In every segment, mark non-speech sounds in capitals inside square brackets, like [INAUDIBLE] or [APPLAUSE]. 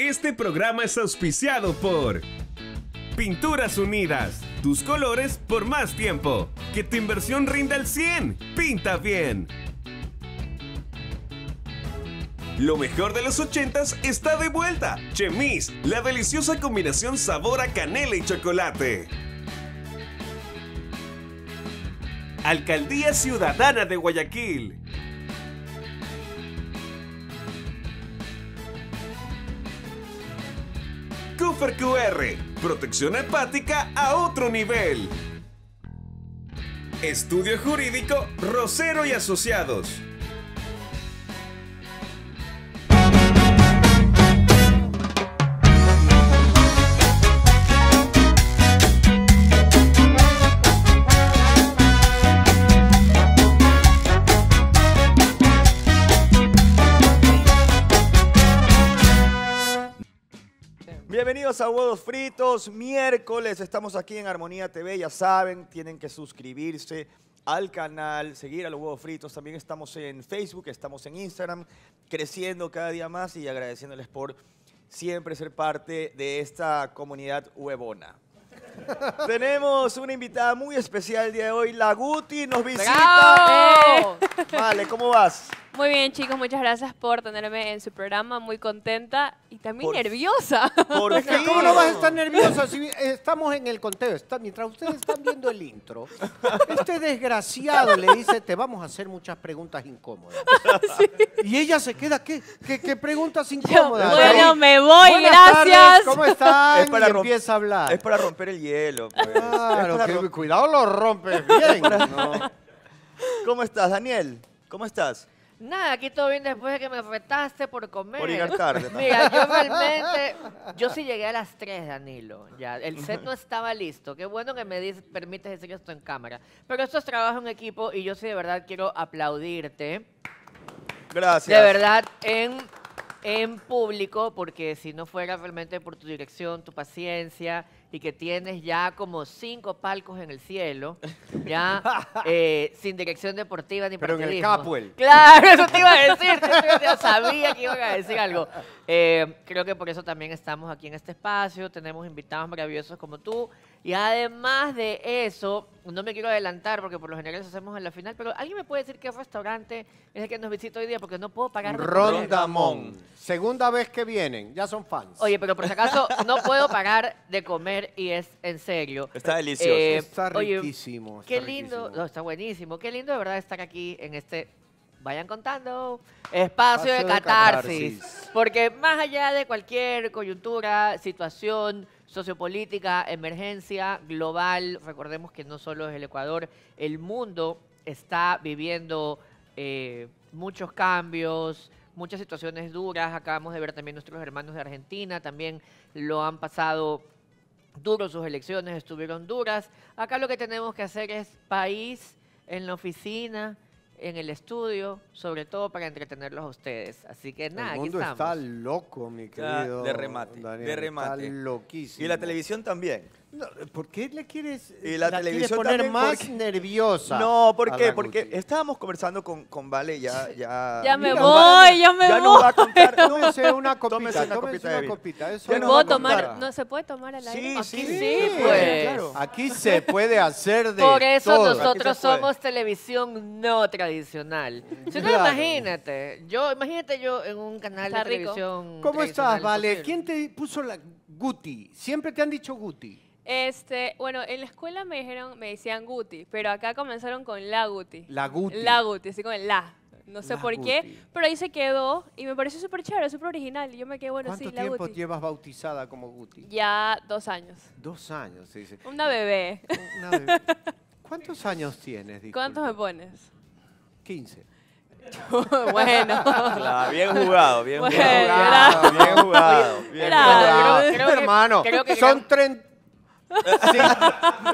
Este programa es auspiciado por Pinturas Unidas, tus colores por más tiempo. Que tu inversión rinda al 100. Pinta bien. Lo mejor de los 80 está de vuelta. Chemis, la deliciosa combinación sabor a canela y chocolate. Alcaldía Ciudadana de Guayaquil. Cooper QR. Protección hepática a otro nivel. Estudio Jurídico Rosero y Asociados. a Huevos Fritos, miércoles. Estamos aquí en Armonía TV, ya saben, tienen que suscribirse al canal, seguir a los huevos fritos. También estamos en Facebook, estamos en Instagram, creciendo cada día más y agradeciéndoles por siempre ser parte de esta comunidad huevona. [LAUGHS] Tenemos una invitada muy especial el día de hoy, la Guti nos visita. Eh, vale, ¿cómo vas? Muy bien, chicos, muchas gracias por tenerme en su programa. Muy contenta y también nerviosa. Por [LAUGHS] ¿Cómo no vas a estar nerviosa estamos en el conteo? mientras ustedes están viendo el intro, este desgraciado le dice, te vamos a hacer muchas preguntas incómodas. [LAUGHS] Y ella se queda, ¿qué? ¿Qué, preguntas incómodas? bueno, me voy, gracias. ¿Cómo están? empieza a hablar. Es para romper el hielo. Pues. Claro, cuidado lo rompes bien. [LAUGHS] ¿Cómo estás, Daniel? ¿Cómo estás? Nada, aquí todo bien después de que me retaste por comer. Por tarde. Mira, yo [LAUGHS] realmente, yo sí llegué a las 3, Danilo. Ya, el set no estaba listo. Qué bueno que me permites decir esto en cámara. Pero esto es trabajo en equipo y yo sí de verdad quiero aplaudirte. Gracias. De verdad, en, en público, porque si no fuera realmente por tu dirección, tu paciencia, y que tienes ya como cinco palcos en el cielo, ya [LAUGHS] eh, sin dirección deportiva ni Pero en el Claro, eso te iba a decir, yo sabía que iba a decir algo. Eh, creo que por eso también estamos aquí en este espacio, tenemos invitados maravillosos como tú. Y además de eso, no me quiero adelantar porque por lo general eso hacemos en la final, pero ¿alguien me puede decir qué restaurante es el que nos visita hoy día? Porque no puedo pagar. Rondamón. Segunda vez que vienen, ya son fans. Oye, pero por si acaso no puedo parar de comer y es en serio. Está delicioso. Eh, está riquísimo. qué lindo, está buenísimo. Qué lindo de verdad estar aquí en este vayan contando, espacio, de, catarsis, Porque más allá de cualquier coyuntura, situación, sociopolítica, emergencia global. Recordemos que no solo es el Ecuador, el mundo está viviendo eh, muchos cambios, muchas situaciones duras. Acabamos de ver también nuestros hermanos de Argentina, también lo han pasado duro sus elecciones, estuvieron duras. Acá lo que tenemos que hacer es país en la oficina, en el estudio, sobre todo para entretenerlos a ustedes. Así que nada, el mundo está loco, mi querido. de remate, de remate. Está loquísimo. Y la televisión también. No, ¿Por qué le quieres, la, televisión poner más nerviosa? No, ¿por qué? Porque estábamos conversando con, con Vale ya. Ya, ya me voy, ya me voy. No va a contar. [LAUGHS] una copita, una copita. Una copita ¿No se puede tomar el aire? Sí, Aquí sí, sí pues. Aquí se puede hacer de Por eso nosotros somos televisión no tradicional. imagínate. Yo, imagínate yo en un canal de televisión ¿Cómo estás, Vale? ¿Quién te puso la Guti? Siempre te han dicho Guti. Este, bueno, en la escuela me dijeron, me decían Guti, pero acá comenzaron con la Guti. La Guti. La Guti, así con el la. No sé por qué, pero ahí se quedó y me pareció súper chévere, súper original. Y yo me quedé, bueno, sí, la Guti. ¿Cuánto tiempo llevas bautizada como Guti? Ya dos años. Dos años, se dice. Una bebé. Una bebé. ¿Cuántos años tienes? Disculpa? ¿Cuántos me pones? 15. [LAUGHS] bueno. bien jugado, bien jugado. Bien jugado, bien jugado. Bien hermano, son 30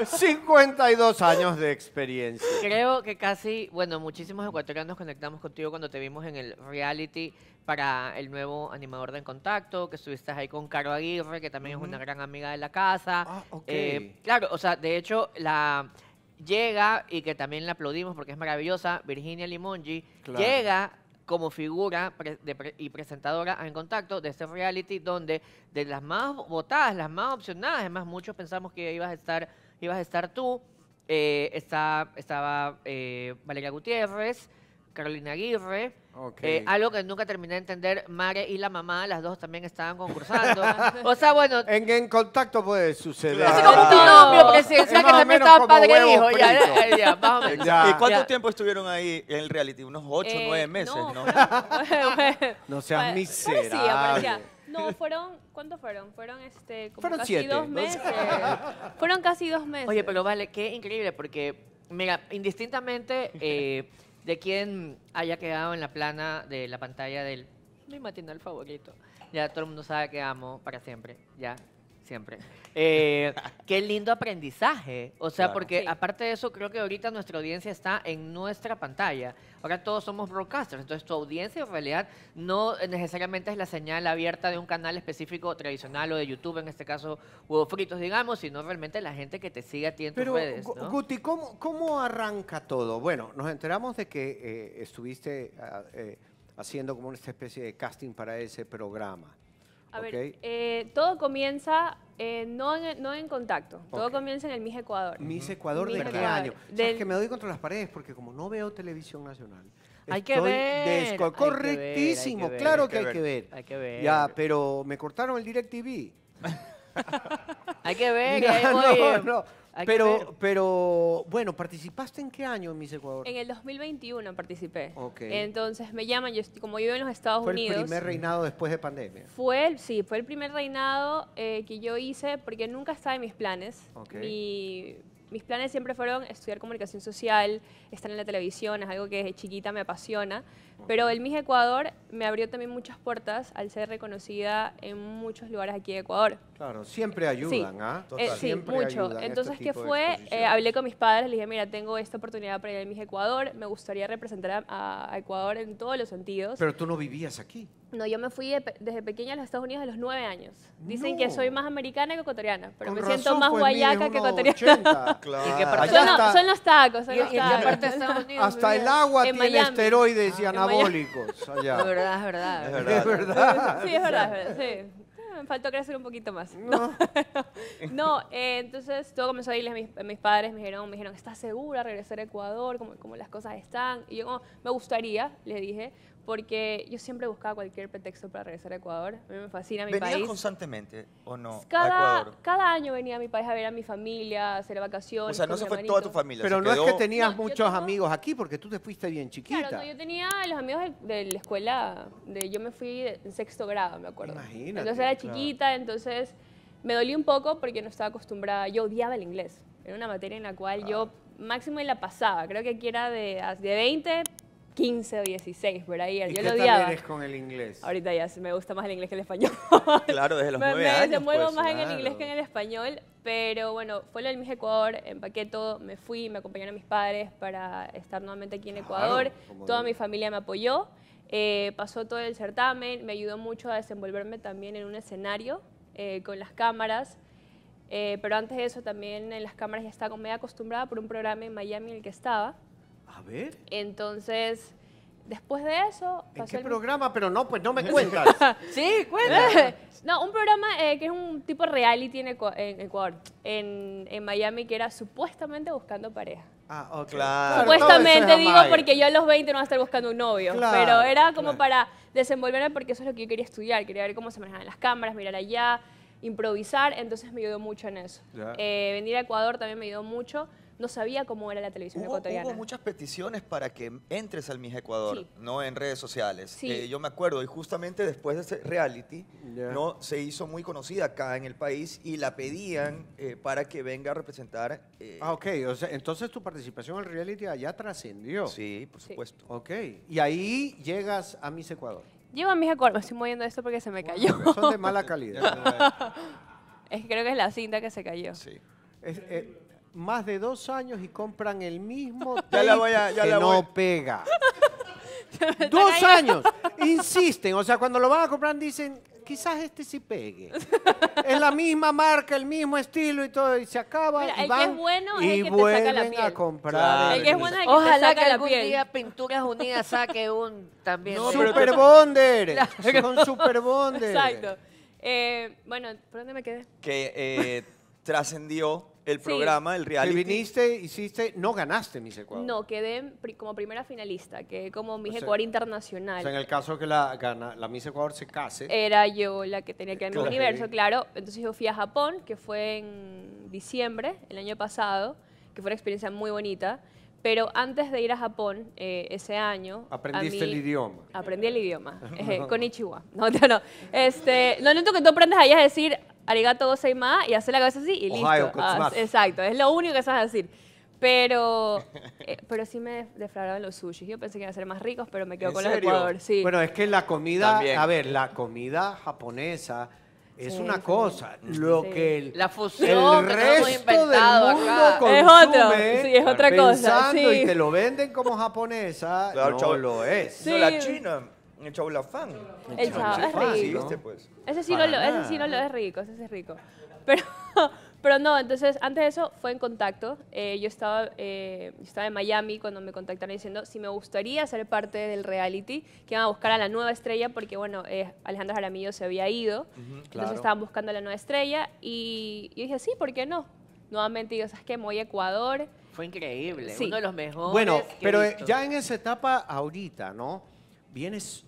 52 años de experiencia. Creo que casi, bueno, muchísimos ecuatorianos conectamos contigo cuando te vimos en el reality para el nuevo animador de En Contacto, que estuviste ahí con Caro Aguirre, que también es una gran amiga de la casa. Ah, eh, claro, o sea, de hecho, la llega, y que también la aplaudimos porque es maravillosa, Virginia Limongi, llega como figura y presentadora en contacto de este reality donde de las más votadas, las más opcionadas, además muchos pensamos que ibas a estar, ibas a estar tú, eh, está, estaba eh, Valeria Gutiérrez, Carolina Aguirre. Eh, algo que nunca terminé de entender, Mare y la mamá, las dos también estaban concursando. [LAUGHS] o sea, bueno... En, contacto puede suceder. Es como un binomio presidencial que también estaba padre e hijo. Ya, [LAUGHS] ya, ya, ¿Y cuánto tiempo estuvieron ahí en el reality? Unos ocho, eh, nueve meses, ¿no? No, [LAUGHS] seas miserable. No, fueron, ¿cuántos fueron? Fueron este, casi dos meses. fueron casi dos meses. Oye, pero vale, qué increíble, porque, mira, indistintamente... Eh, de quien haya quedado en la plana de la pantalla del mi matinal favorito. Ya todo el mundo sabe que amo para siempre. Ya, siempre. Eh, qué lindo aprendizaje. O sea, porque aparte de eso, creo que ahorita nuestra audiencia está en nuestra pantalla. Ahora todos somos broadcasters, entonces tu audiencia en realidad no necesariamente es la señal abierta de un canal específico tradicional o de YouTube, en este caso huevos fritos, digamos, sino realmente la gente que te sigue a ti en tus redes. Guti, ¿cómo, ¿cómo, arranca todo? Bueno, nos enteramos de que eh, estuviste ah, eh, haciendo como una especie de casting para ese programa. A eh, todo comienza eh, no, en, contacto, todo comienza en el Miss Ecuador. ¿Miss Ecuador de qué año? Es que me doy contra las paredes porque como no veo televisión nacional. Hay que, ver. Correctísimo, claro que, hay que ver. Hay que ver. Ya, pero me cortaron el DirecTV. hay que ver. [LAUGHS] no, no pero, pero, bueno, ¿participaste en qué año en Miss Ecuador? En el 2021 participé. Entonces me llaman, yo como vivo en los Estados Unidos. ¿Fue el primer reinado después de pandemia? Fue, sí, fue el primer reinado eh, que yo hice porque nunca estaba en mis planes. mis planes siempre fueron estudiar comunicación social, estar en la televisión, es algo que desde chiquita me apasiona pero el Miss Ecuador me abrió también muchas puertas al ser reconocida en muchos lugares aquí de Ecuador. Claro, siempre ayudan, ¿ah? Eh, sí, mucho. Este Entonces, ¿qué fue? Eh, hablé con mis padres, les dije, mira, tengo esta oportunidad para ir al Miss Ecuador, me gustaría representar a, Ecuador en todos los sentidos. Pero tú no vivías aquí. No, yo me fui desde pequeña a los Estados Unidos a los nueve años. Dicen que soy más americana que ecuatoriana, pero me siento más pues, guayaca que ecuatoriana. [LAUGHS] son, los tacos, son los tacos. Hasta el agua tiene esteroides y ah, nada. [LAUGHS] Es verdad, es verdad. Es verdad. Sí, es verdad, es verdad, sí. Me ah, faltó crecer un poquito más. No, [LAUGHS] no eh, entonces todo comenzó a irles mis, mis padres, me dijeron, me dijeron, ¿estás segura regresar a Ecuador? ¿Cómo como las cosas están. Y yo como, me gustaría, les dije, porque yo siempre buscaba cualquier pretexto para regresar a Ecuador. A mí me fascina mi país. ¿Venías constantemente o no cada, Ecuador? Cada año venía a mi país a ver a mi familia, a hacer vacaciones. O sea, no se fue toda tu familia. Pero no es que tenías muchos amigos aquí porque tú te fuiste bien chiquita. Claro, yo tenía los amigos de, la escuela. De, yo me fui en sexto grado, me acuerdo. imagino. Entonces era chiquita, entonces me dolía un poco porque no estaba acostumbrada. Yo odiaba el inglés. Era una materia en la cual yo ah. máximo la pasaba. Creo que aquí era de, de 20 15 o 16 por ahí. Yo ¿Y lo odiaba. Tal eres con el inglés? Ahorita ya me gusta más el inglés que el español. [LAUGHS] Claro, desde los 9 años. Me muevo pues, más en el inglés que en el español, pero bueno, fue lo del Miss Ecuador, empaqué todo, me fui, me acompañaron mis padres para estar nuevamente aquí en Ecuador. Toda mi familia me apoyó. Eh, pasó todo el certamen, me ayudó mucho a desenvolverme también en un escenario eh, con las cámaras. Eh, pero antes de eso también en las cámaras ya estaba como medio acostumbrada por un programa en Miami en el que estaba. A ver. Entonces, después de eso... ¿En qué programa? Pero no, pues no me [LAUGHS] cuentas. sí, cuéntame. [LAUGHS] no, un programa eh, que es un tipo reality en, Ecuador, en, Miami, que era supuestamente buscando pareja. Ah, oh, claro. Supuestamente digo porque yo a los 20 no voy a estar buscando un novio, pero era como para desenvolverme porque eso es lo que yo quería estudiar, quería ver cómo se manejaban las cámaras, mirar allá, improvisar, entonces me ayudó mucho en eso. Eh, venir a Ecuador también me ayudó mucho no sabía cómo era la televisión ecuatoriana. Hubo muchas peticiones para que entres al mis Ecuador, ¿no? En redes sociales. Eh, yo me acuerdo, y justamente después de ese reality, ¿no? Se hizo muy conocida acá en el país y la pedían eh, para que venga a representar. Eh, ah, ok. entonces tu participación en el reality allá trascendió. Sí, por supuesto. Ok. Y ahí llegas a mis Ecuador. Llevo a Miss Ecuador. estoy moviendo esto porque se me cayó. son de mala calidad. [LAUGHS] es creo que es la cinta que se cayó. Sí más de dos años y compran el mismo que no pega. dos años. Insisten. O sea, cuando lo van a comprar dicen, quizás este sí pegue. [LAUGHS] es la misma marca, el mismo estilo y todo. Y se acaba y que es bueno y bueno Ojalá que algún día Pinturas Unidas saque un también. No, Super Bonder. Son [LAUGHS] Super Bonder. Exacto. Eh, bueno, ¿por dónde me quedé? que eh, trascendió el programa, el reality. Que viniste, hiciste, no ganaste Miss Ecuador. No, quedé como primera finalista, que como Miss Ecuador internacional. O sea, en el caso que la, Miss Ecuador se case. Era yo la que tenía que ir el universo, claro. Entonces yo fui a Japón, que fue en diciembre, el año pasado, que fue una experiencia muy bonita. Pero antes de ir a Japón eh, ese año... Aprendiste el idioma. Aprendí el idioma. [LAUGHS] Eh, con Ichiwa. [LAUGHS] No, no, no. Este, lo único que tú aprendes allá es decir, arigato más y hace la cabeza así y listo. Ah, exacto, es lo único que sabes decir. Pero, eh, pero sí me defraudaron los sushis. Yo pensé que iban a ser más ricos, pero me quedo con los Bueno, es que la comida, a ver, la comida japonesa es una cosa. Lo que la fusión el resto del mundo acá. Consume, es otro, sí, es otra cosa. Pensando y te lo venden como japonesa, no lo es. No, la China el la Fan. el chavo es rico. ¿Viste, pues? Ese sí, no lo, ese sí no lo es rico, ese sí es rico. Pero, [LAUGHS] pero no, entonces antes de eso fue en contacto. Eh, yo estaba, eh, estaba en Miami cuando me contactaron diciendo si me gustaría ser parte del reality, que iban a buscar a la nueva estrella porque, bueno, eh, Alejandro Alejandra Jaramillo se había ido. entonces estaban buscando a la nueva estrella y yo dije, sí, ¿por qué no? Nuevamente digo, ¿sabes qué? Me voy a Ecuador. Fue increíble, sí. uno de los mejores. Bueno, pero ya en esa etapa ahorita, ¿no?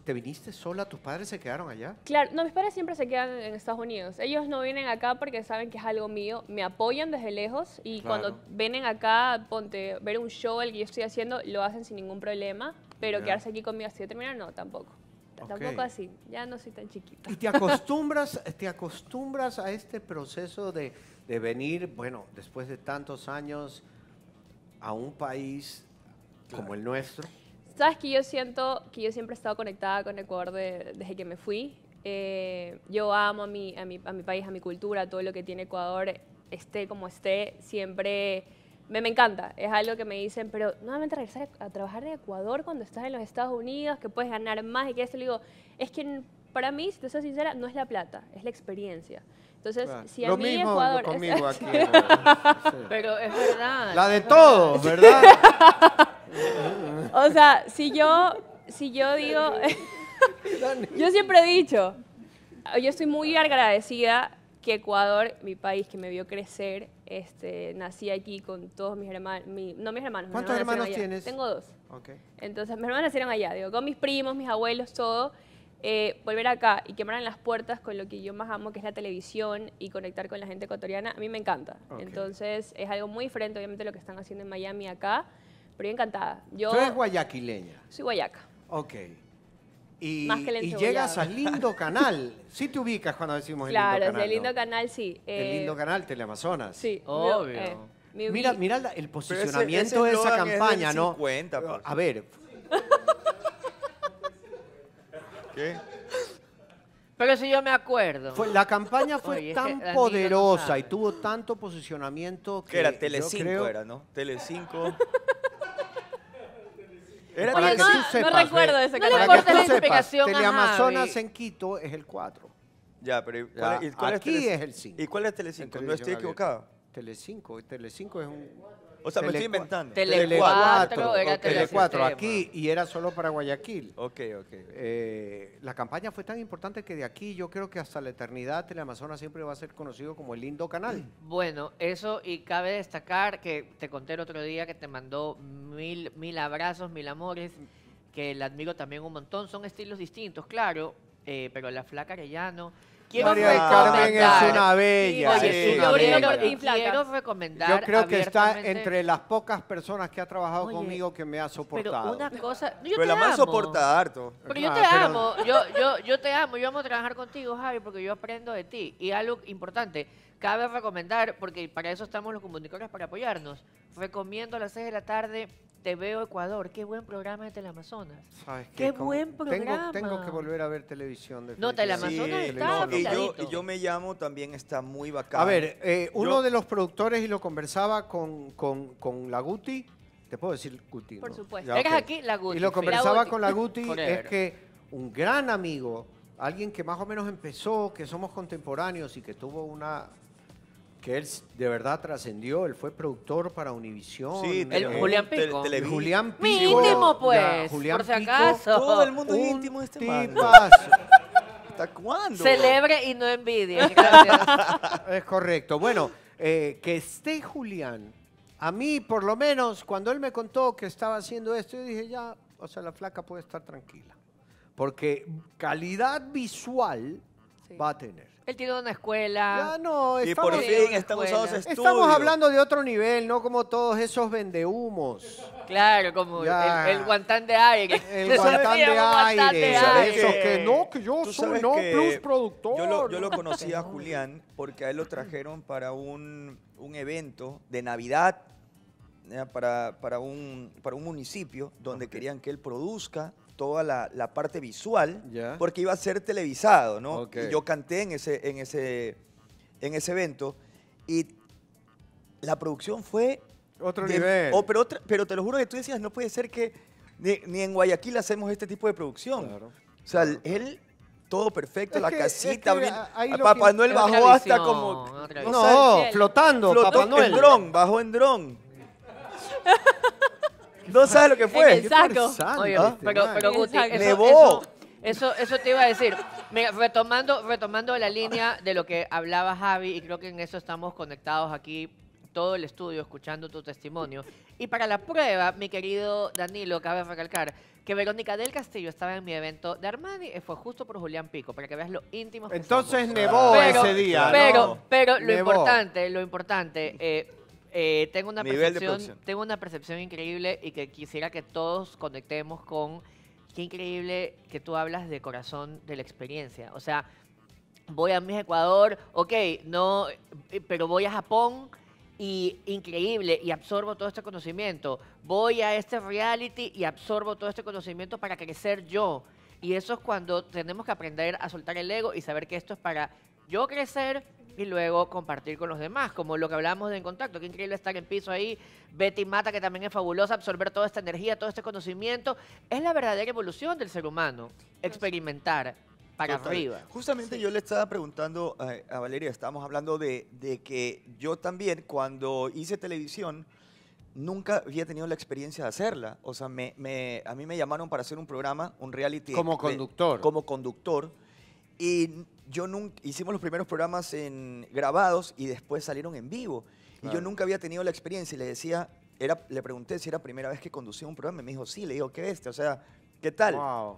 te viniste sola? ¿Tus padres se quedaron allá? Claro, no, mis padres siempre se quedan en Estados Unidos. Ellos no vienen acá porque saben que es algo mío. Me apoyan desde lejos y cuando vienen acá, ponte, ver un show, el que yo estoy haciendo, lo hacen sin ningún problema. Pero quedarse aquí conmigo así de terminar, no, tampoco. Tampoco así, ya no soy tan chiquita. ¿Y te acostumbras, te acostumbras a este proceso de, de venir, bueno, después de tantos años, a un país como el nuestro? Sabes que yo siento que yo siempre he estado conectada con Ecuador desde que me fui. Eh, yo amo a mi, a, mi, a mi país, a mi cultura, todo lo que tiene Ecuador, esté como esté, siempre me, me encanta. Es algo que me dicen, pero nuevamente regresar a, a trabajar en Ecuador cuando estás en los Estados Unidos, que puedes ganar más y que eso. Le digo, es que para mí, si te soy sincera, no es la plata, es la experiencia. Entonces, si a mí mismo Ecuador... conmigo [LAUGHS] Pero es verdad. La de todos, ¿verdad? [LAUGHS] o sea, si yo, si yo digo... [LAUGHS] yo siempre he dicho, yo estoy muy agradecida que Ecuador, mi país que me vio crecer, este, nací aquí con todos mis hermanos, no mis hermanos. ¿Cuántos hermanos, tienes? Tengo dos. Entonces, mis hermanos nacieron allá, digo, con mis primos, mis abuelos, todo. Eh, volver acá y en las puertas con lo que yo más amo, que es la televisión y conectar con la gente ecuatoriana, a mí me encanta. Entonces es algo muy diferente, obviamente, lo que están haciendo en Miami acá, pero yo encantada. Yo, ¿Tú eres guayaquileña? Soy guayaca. Ok. Y, más que y llegas al [LAUGHS] lindo canal. Sí te ubicas cuando decimos el lindo canal. Claro, el lindo canal sí. el eh, lindo canal Teleamazonas. Sí. Obvio. Eh, mira, mira el posicionamiento de esa campaña, ¿no? a ver, ¿Qué? Pero si yo me acuerdo. Fue, la campaña fue tan poderosa y tuvo tanto posicionamiento que. Que era Telecinco, creo- era, ¿no? Telecinco. [LAUGHS] Era Para que no- tú sepas. recuerdo ese No canal. la explicación Teleamazonas en Quito es el 4. Ya, pero ¿y cuál, y cuál aquí es el 5. ¿Y cuál es Telecinco? No estoy equivocado. Telecinco. Telecinco es un o sea, me estoy inventando. Tele4, Tele 4 aquí y era solo para Guayaquil. Ok, ok. Eh, la campaña fue tan importante que de aquí yo creo que hasta la eternidad Teleamazona siempre va a ser conocido como el lindo canal. Bueno, eso y cabe destacar que te conté el otro día que te mandó mil, mil abrazos, mil amores, que la admiro también un montón. Son estilos distintos, claro, eh, pero la flaca Arellano Quiero es una bella. yo, recomendar. Yo creo que está entre las pocas personas que ha trabajado conmigo que me ha soportado. Pero una Yo la amo. más soportada harto. Pero yo ah, te amo. Yo, yo, yo te amo. Yo amo trabajar contigo, Javi, porque yo aprendo de ti. Y algo importante cabe recomendar, porque para eso estamos los comunicadores, para apoyarnos. Recomiendo a las 6 de la tarde te veo Ecuador, qué buen programa de Teleamazonas. ¿Sabes qué? buen programa. Tengo, que volver a ver televisión. No, Teleamazonas Amazonas. está y yo, y yo, me llamo, también está muy bacán. A ver, eh, uno de los productores, y lo conversaba con, con, la Guti, te puedo decir Guti, Por supuesto. Eres aquí la Guti. Y lo conversaba con la Guti, es que un gran amigo, alguien que más o menos empezó, que somos contemporáneos y que tuvo una que él de verdad trascendió, él fue productor para Univisión. Sí, eh, el Julián Pico. Julián Pico. Mi íntimo, pues, por si acaso. Pico, todo el mundo es íntimo de este tipazo. ¿Hasta cuándo? Celebre y no envidie. [LAUGHS] es correcto. Bueno, eh, que esté Julián, a mí por lo menos, cuando él me contó que estaba haciendo esto, yo dije, ya, o sea, la flaca puede estar tranquila. Porque calidad visual va a tener. Él tiene una escuela. no, y por fin estamos Estamos hablando de otro nivel, no como todos esos vendehumos. Claro, como el, guantán de aire. El [LAUGHS] guantán de, aire. eso que no, que yo soy no plus productor. Yo lo, yo lo conocí a Julián porque a él lo trajeron para un, un evento de Navidad eh, para, para, un, municipio donde querían que él produzca toda la, parte visual, porque iba a ser televisado, ¿no? yo canté en ese, en, ese, en ese evento y la producción fue... Otro nivel. Oh, pero, pero te lo juro que tú decías, no puede ser que ni, en Guayaquil hacemos este tipo de producción. O sea, él todo perfecto, la casita. Papá Noel bajó hasta como. No, flotando. Papá Noel. en dron, bajó en dron. [LAUGHS] No sabe lo que fue. Exacto. Ah, pero, pero Guti, eso, Nevó. Eso, te iba a decir. Mira, retomando, retomando la línea de lo que hablaba Javi, y creo que en eso estamos conectados aquí todo el estudio escuchando tu testimonio. Y para la prueba, mi querido Danilo, cabe recalcar que Verónica del Castillo estaba en mi evento de Armani, y fue justo por Julián Pico, para que veas lo íntimo Entonces nevó ese día. Pero, pero, lo importante, lo importante, eh, eh, tengo, una percepción, tengo una percepción increíble y que quisiera que todos conectemos con qué increíble que tú hablas de corazón de la experiencia. O sea, voy a mi Ecuador, ok, no, pero voy a Japón y increíble y absorbo todo este conocimiento. Voy a este reality y absorbo todo este conocimiento para crecer yo. Y eso es cuando tenemos que aprender a soltar el ego y saber que esto es para yo crecer, y luego compartir con los demás, como lo que hablábamos de En Contacto. Qué increíble estar en piso ahí. Betty Mata, que también es fabulosa, absorber toda esta energía, todo este conocimiento. Es la verdadera evolución del ser humano, experimentar para arriba. Justamente yo le estaba preguntando a, Valeria, estábamos hablando de, que yo también cuando hice televisión, nunca había tenido la experiencia de hacerla. O sea, me, me, a mí me llamaron para hacer un programa, un reality. Como conductor. como conductor. Y yo nunca, hicimos los primeros programas en grabados y después salieron en vivo. Y yo nunca había tenido la experiencia y le decía, era, le pregunté si era primera vez que conducía un programa y me dijo, sí, le digo, ¿qué este? O sea, ¿qué tal? Wow.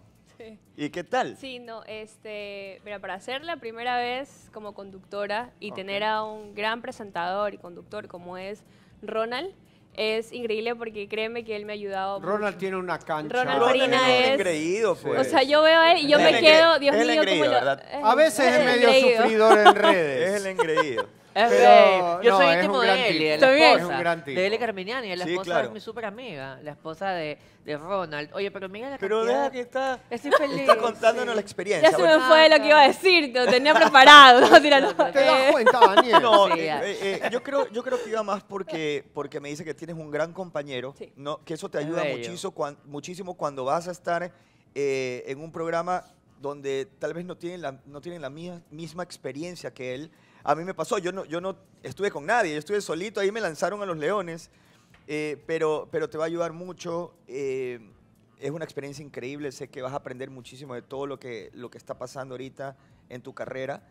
¿Y qué tal? Sí, no, este, mira, para hacer la primera vez como conductora y tener a un gran presentador y conductor como es Ronald, es increíble porque créeme que él me ha ayudado. Ronald tiene una cancha. Ronald Marina es. O sea, pues. yo veo a él y yo me quedo, Dios mío, engreído, A veces es, medio sufridor en redes. [LAUGHS] Es el engreído. Es Yo soy íntimo de Eli, de la esposa. De Eli Carminiani, la esposa de mi súper amiga, la esposa de, de Ronald. Oye, pero mira la Pero que está, Estoy contándonos la experiencia. Ya se me fue lo que iba a decir, lo tenía preparado. No, Te das cuenta, Daniel. no, eh, eh, eh, yo, creo, yo creo que iba más porque, porque me dice que tienes un gran compañero, ¿no? que eso te ayuda muchísimo, muchísimo cuando vas a estar en un programa donde tal vez no tienen la, no tienen la misma experiencia que él, a mí me pasó, yo no, yo no estuve con nadie, yo estuve solito, ahí me lanzaron a los leones, eh, pero, pero te va a ayudar mucho. Eh, es una experiencia increíble, sé que vas a aprender muchísimo de todo lo que, lo que está pasando ahorita en tu carrera.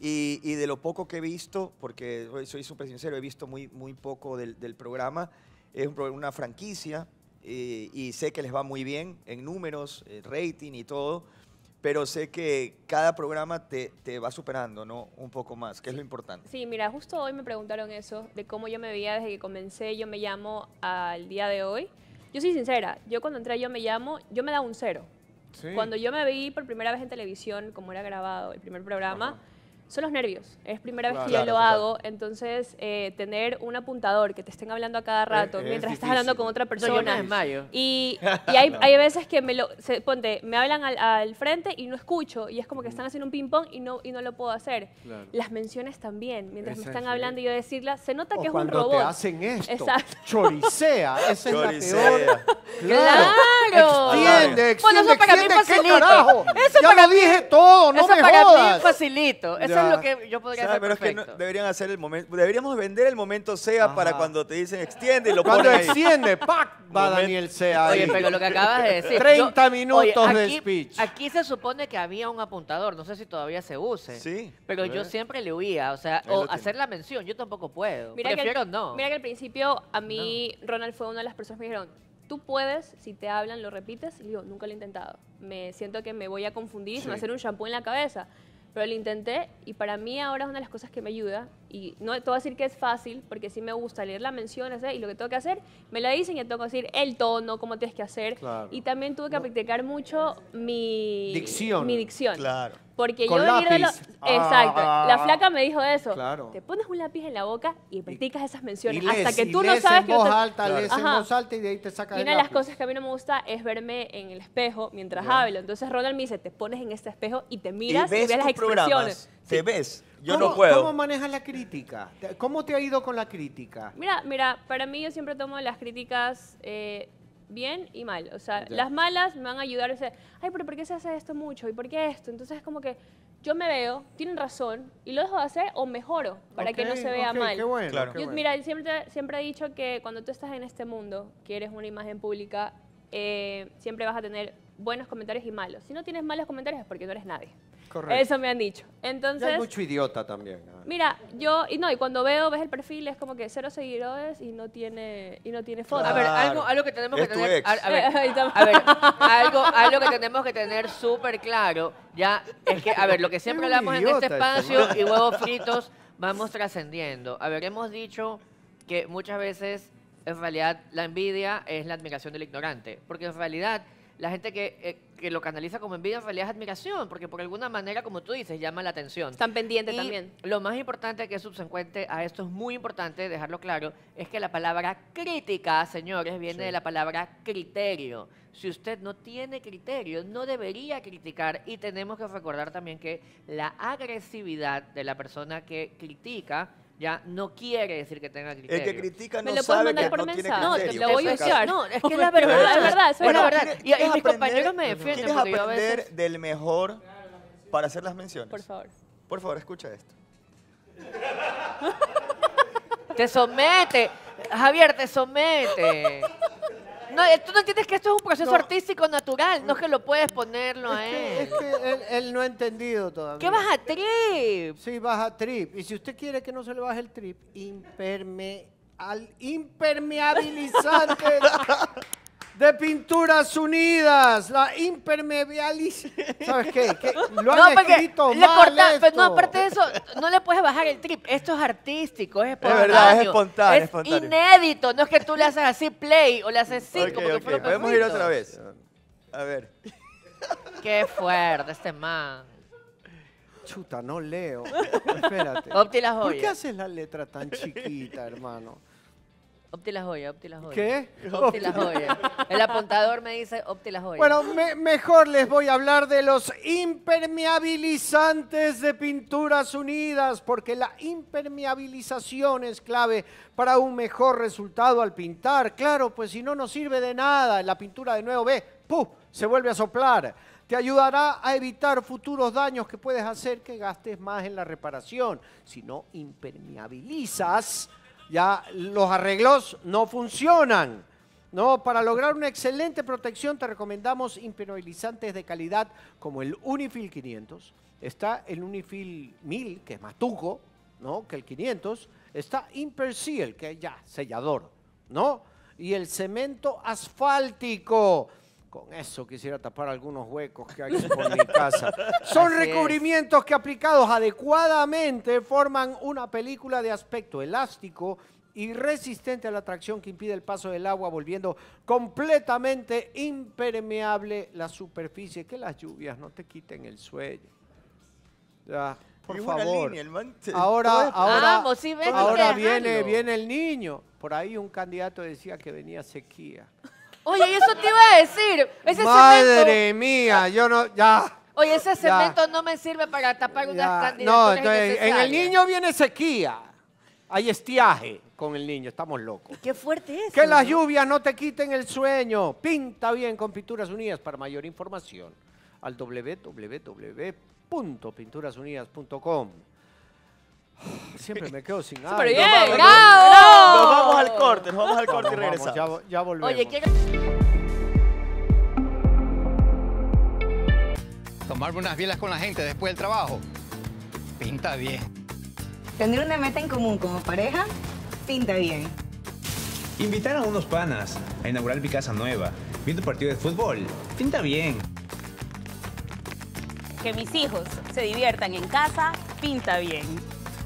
Y, y de lo poco que he visto, porque soy súper sincero, he visto muy, muy poco del, programa, es una franquicia eh, y sé que les va muy bien en números, rating y todo pero sé que cada programa te, va superando, ¿no? Un poco más, que es lo importante. Sí, mira, justo hoy me preguntaron eso, de cómo yo me veía desde que comencé, yo me llamo al día de hoy. Yo soy sincera, yo cuando entré yo me llamo, yo me da un cero. Sí. Cuando yo me vi por primera vez en televisión, como era grabado el primer programa, son los nervios. Es primera vez que yo lo hago, entonces eh, tener un apuntador que te estén hablando a cada rato mientras estás hablando con otra persona. [LAUGHS] y, hay, hay, veces que me lo, ponte, me hablan al, frente y no escucho y es como que están haciendo un ping pong y no, y no lo puedo hacer. Las menciones también, mientras me están hablando y yo decirlas, se nota que es un robot. Te hacen esto, choricea, esa choricea. es la Claro. Extiende, extiende, bueno, eso para mí facilito. ya lo dije todo, no eso para jodas. facilito es lo que yo podría hacer. Pero es que deberían hacer el momento. Deberíamos vender el momento SEA para cuando te dicen extiende y lo Cuando extiende, ¡pac! Va Daniel SEA. Oye, pero lo que acabas de decir. 30 minutos de speech. Aquí se supone que había un apuntador. No sé si todavía se use. Sí. Pero yo siempre le huía. O sea, o hacer la mención. Yo tampoco puedo. Mira Prefiero que no. Mira que al principio a mí Ronald fue una de las personas que me dijeron, tú puedes, si te hablan, lo repites. Y digo, nunca lo he intentado. Me siento que me voy a confundir, me va a hacer un shampoo en la cabeza. Pero lo intenté y para mí ahora es una de las cosas que me ayuda. Y no te voy a decir que es fácil, porque sí me gusta leer la mención y lo que tengo que hacer, me la dicen y tengo que decir el tono, cómo tienes que hacer. Y también tuve que practicar mucho mi dicción. Mi dicción. Claro. Porque yo venir de Exacto. Ah. la flaca me dijo eso. Claro. Te pones un lápiz en la boca y practicas esas menciones. hasta que tú no sabes que... Voz alta, y ahí te saca una de las cosas que a mí no me gusta es verme en el espejo mientras hablo. Entonces Ronald me dice, te pones en este espejo y te miras y ves, las expresiones. Te ves. Yo no puedo. ¿Cómo manejas la crítica? ¿Cómo te ha ido con la crítica? Mira, mira, para mí yo siempre tomo las críticas... Eh, bien y mal. O sea, las malas me van a ayudar a decir, ay, pero ¿por qué se hace esto mucho? ¿Y por qué esto? Entonces es como que yo me veo, tienen razón, y lo dejo de hacer o mejoro para que no se vea mal. claro. Mira, siempre, siempre he dicho que cuando tú estás en este mundo, quieres eres una imagen pública, eh, siempre vas a tener buenos comentarios y malos. Si no tienes malos comentarios es porque no eres nadie. Eso me han dicho. Entonces. mucho idiota también. ¿ah? Mira, yo, y no, y cuando veo, ves el perfil, es como que cero seguidores y no tiene, y no tiene foto. A ver, algo, algo que tenemos que tener. A, [LAUGHS] algo, que tenemos que tener súper claro, ya, es que, a ver, lo que siempre hablamos en este, este espacio y huevos fritos, vamos trascendiendo. A ver, hemos dicho que muchas veces, en realidad, la envidia es la admiración del ignorante. Porque en realidad, la gente que. Eh, que lo canaliza como envidia, en realidad admiración, porque por alguna manera, como tú dices, llama la atención. Están pendientes también. Lo más importante que subsecuente a esto es muy importante dejarlo claro, es que la palabra crítica, señores, viene de la palabra criterio. Si usted no tiene criterio, no debería criticar. Y tenemos que recordar también que la agresividad de la persona que critica ya no quiere decir que tenga criterio. El que critica no sabe que no tiene criterio. No, te lo voy a este No, es que es la verdad, es verdad, eso es la verdad. Y, mis compañeros me defienden. ¿Quieres aprender a veces... del mejor para hacer las menciones? Por favor. Por favor, escucha esto. te somete. Javier, te somete. No, eh, tú no entiendes que esto es un proceso artístico natural, no es que lo puedes ponerlo a él. Es que, él, no ha entendido todavía. ¿Qué baja trip? Sí, baja trip. Y si usted quiere que no se le baje el trip, imperme al impermeabilizante [LAUGHS] de Pinturas Unidas, la impermeabilización. ¿Sabes qué? Lo han escrito mal Pero pues, no, aparte de eso, no le puedes bajar el trip. Esto es artístico, es espontáneo. Es verdad, es espontáneo. Es inédito. No es que tú le haces así play o le haces así. como Podemos ir otra vez. A ver. Qué fuerte este man. Chuta, no leo. [LAUGHS] Espérate. ¿Por qué haces la letra tan chiquita, hermano? Opti la joya, opti la ¿Qué? Opti la joya. El apuntador me dice opti la joya. Bueno, mejor les voy a hablar de los impermeabilizantes de Pinturas Unidas, porque la impermeabilización es clave para un mejor resultado al pintar. Claro, pues si no nos sirve de nada, la pintura de nuevo ve, ¡puf! se vuelve a soplar. Te ayudará a evitar futuros daños que puedes hacer que gastes más en la reparación. Si no impermeabilizas, ya los arreglos no funcionan. No, para lograr una excelente protección te recomendamos impermeabilizantes de calidad como el Unifil 500, está el Unifil 1000, que es más tuco, ¿no? que el 500, está Imperseal, que es ya sellador, ¿no? y el cemento asfáltico, con eso quisiera tapar algunos huecos que hay [LAUGHS] por mi casa. Son recubrimientos que aplicados adecuadamente forman una película de aspecto elástico y resistente a la tracción que impide el paso del agua, volviendo completamente impermeable la superficie. Que las lluvias no te quiten el sueño. por favor. ahora, ahora, ahora viene, viene el niño. Por ahí un candidato decía que venía sequía. Oye, eso te iba a decir. Ese Madre mía, yo no, ya. Oye, ese cemento no me sirve para tapar unas candidaturas No, entonces, en el niño viene sequía. Hay estiaje con el niño, estamos locos. Qué fuerte es. Que las lluvias no te quiten el sueño. Pinta bien con Pinturas Unidas para mayor información al www.pinturasunidas.com. Siempre me quedo sin nada nos vamos, al corte, nos vamos al corte y regresamos. ya, volvemos. Oye, Tomarme unas bielas con la gente después del trabajo, pinta bien. Tener una meta en común como pareja, pinta bien. Invitar a unos panas a inaugurar mi casa nueva, viendo partido de fútbol, pinta bien. Que mis hijos se diviertan en casa, pinta bien.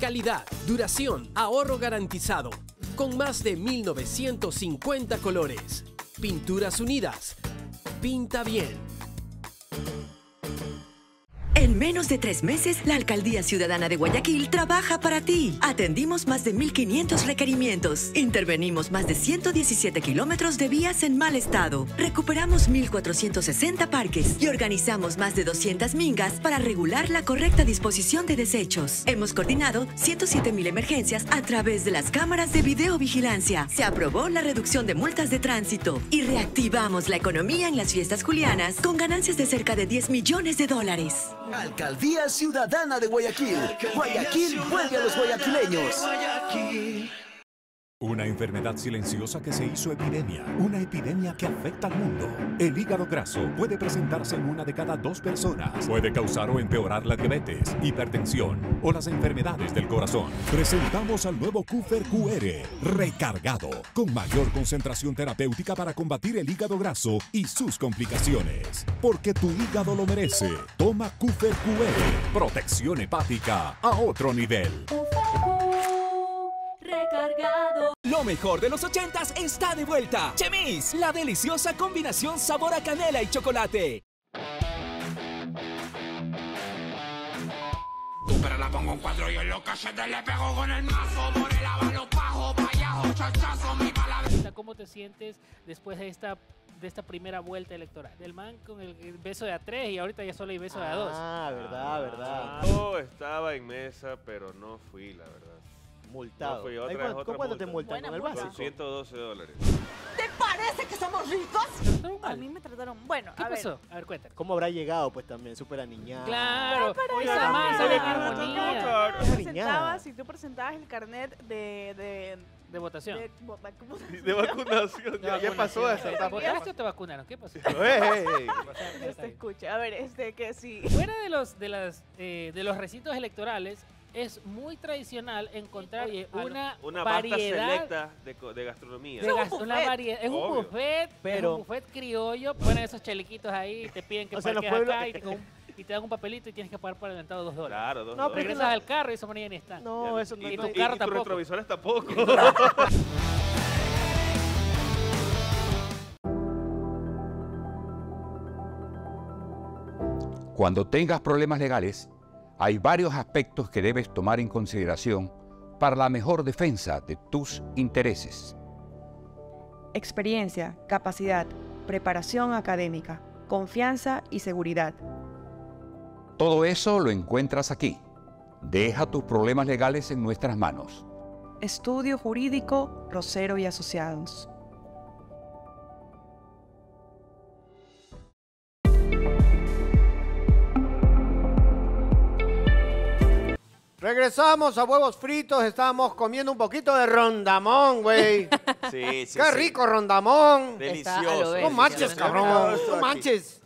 Calidad, duración, ahorro garantizado. Con más de 1950 colores. Pinturas Unidas. Pinta bien. En menos de tres meses, la Alcaldía Ciudadana de Guayaquil trabaja para ti. Atendimos más de 1.500 requerimientos. Intervenimos más de 117 kilómetros de vías en mal estado. Recuperamos 1.460 parques y organizamos más de 200 mingas para regular la correcta disposición de desechos. Hemos coordinado 107.000 emergencias a través de las cámaras de videovigilancia. Se aprobó la reducción de multas de tránsito y reactivamos la economía en las fiestas julianas con ganancias de cerca de 10 millones de dólares. Alcaldía Ciudadana de Guayaquil. Guayaquil vuelve a los guayaquileños. Una enfermedad silenciosa que se hizo epidemia, una epidemia que afecta al mundo. El hígado graso puede presentarse en una de cada dos personas. Puede causar o empeorar la diabetes, hipertensión o las enfermedades del corazón. Presentamos al nuevo Kufer QR, recargado, con mayor concentración terapéutica para combatir el hígado graso y sus complicaciones. Porque tu hígado lo merece. Toma Kufer QR, protección hepática a otro nivel. Recargado. Lo mejor de los ochentas está de vuelta. Chemis, la deliciosa combinación sabor a canela y chocolate. ¿Cómo te sientes después de esta de esta primera vuelta electoral. Del man con el, beso de a tres y ahorita ya solo hay beso de a dos. Ah, verdad, verdad. Ah, yo estaba en mesa, pero no fui, la verdad multado. ¿Cuánto te multan con el básico? 112 dólares. ¿Te parece que somos ricos? A mí me trataron. Bueno, ¿qué a pasó? Ver. A ver, cuéntame. ¿Cómo habrá llegado, pues también? Súper aniñado. Claro, pero esa masa de Tú presentabas, si tú presentabas el carnet de, de de votación. De, vacunación. De vacunación. pasó esa ¿Votaste o te vacunaron? ¿Qué pasó? [LAUGHS] te este, escucha. A ver, este que sí. Fuera de los, de las, eh, de los recintos electorales, es muy tradicional encontrar una, ah, una variedad de, gastronomía. es, un una variedad, es un buffet, pero un buffet criollo, ponen esos cheliquitos ahí, y te piden que parques acá y te, [LAUGHS] y te, dan un papelito y tienes que pagar por adelantado dos dólares. no, dólares. Regresas al carro y esa moneda ni está. No, eso no. Y, tu, y, carro tampoco. [LAUGHS] Cuando tengas problemas legales hay varios aspectos que debes tomar en consideración para la mejor defensa de tus intereses. Experiencia, capacidad, preparación académica, confianza y seguridad. Todo eso lo encuentras aquí. Deja tus problemas legales en nuestras manos. Estudio Jurídico Rosero y Asociados. Regresamos a huevos fritos, estábamos comiendo un poquito de rondamón, güey. [LAUGHS] Sí, sí. Qué rico rondamón. Delicioso. No manches, cabrón. No manches.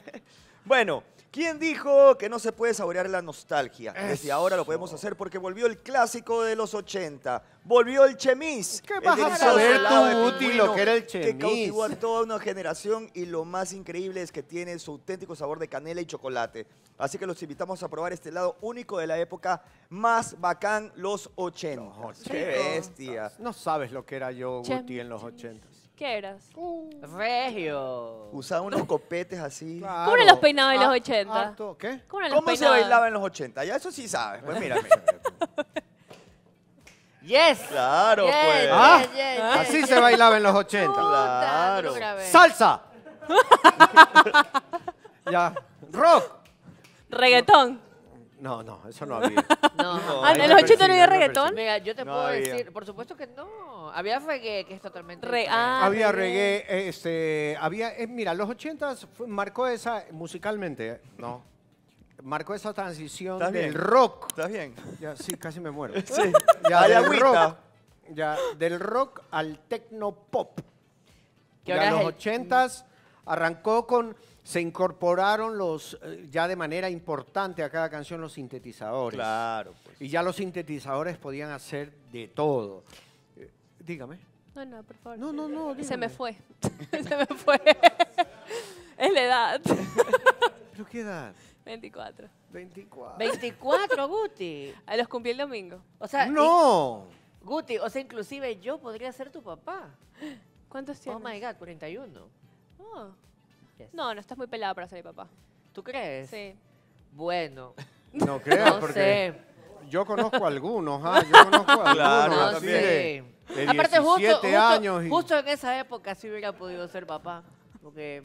[LAUGHS] bueno, ¿Quién dijo que no se puede saborear la nostalgia? Desde ahora lo podemos hacer porque volvió el clásico de los 80. Volvió el chemis. ¿Qué a saber tú, útil, lo que era el chemis? Que cautivó a toda una generación y lo más increíble es que tiene su auténtico sabor de canela y chocolate. Así que los invitamos a probar este lado único de la época más bacán, los 80. ¡Qué bestia! No sabes lo que era yo, Guti, en los 80 quiebras. Uh. Regio. Usaba unos copetes así. ¿Cómo eran los peinados de los 80? Ah, ¿Qué? ¿Cómo, eran los ¿Cómo se bailaba en los 80? Ya eso sí sabes. Pues mira, [LAUGHS] Yes. Claro, Yes, pues. Ah, así se bailaba en los 80. Claro. ¡Salsa! [LAUGHS] ya. ¡Rock! Reggaetón. No, no, eso no había. [LAUGHS] No. Ah, ¿En los 80 no había reggaetón? Mira, yo te puedo decir, por supuesto que no. Había reggae, que es totalmente... Ah, había reggae, eh, este, había... Eh, mira, los 80 marcó esa, musicalmente, ¿eh? ¿no? Marcó esa transición del rock. ¿Estás bien? Ya, sí, casi me muero. [LAUGHS] Sí. Ya, del rock, ya, del rock al techno pop. En los 80 arrancó con se incorporaron los, eh, ya de manera importante a cada canción los sintetizadores. Claro. Pues. Y ya los sintetizadores podían hacer de todo. Eh, dígame. No, no, por favor. No, no, no. Se me fue. [LAUGHS] se me fue. [LAUGHS] es la edad. [LAUGHS] ¿Pero qué edad? 24. 24. 24, Guti. A ah, los cumplí el domingo. O sea, no. Guti, o sea, inclusive yo podría ser tu papá. ¿Cuántos tienes? Oh my god, 41. Oh. No, no estás muy pelada para ser papá. ¿Tú crees? Sí. Bueno. [LAUGHS] No creo porque yo conozco algunos, ¿ah? Yo conozco a [LAUGHS] algunos claro, Aparte, justo, años. Justo en esa época sí hubiera podido ser papá, porque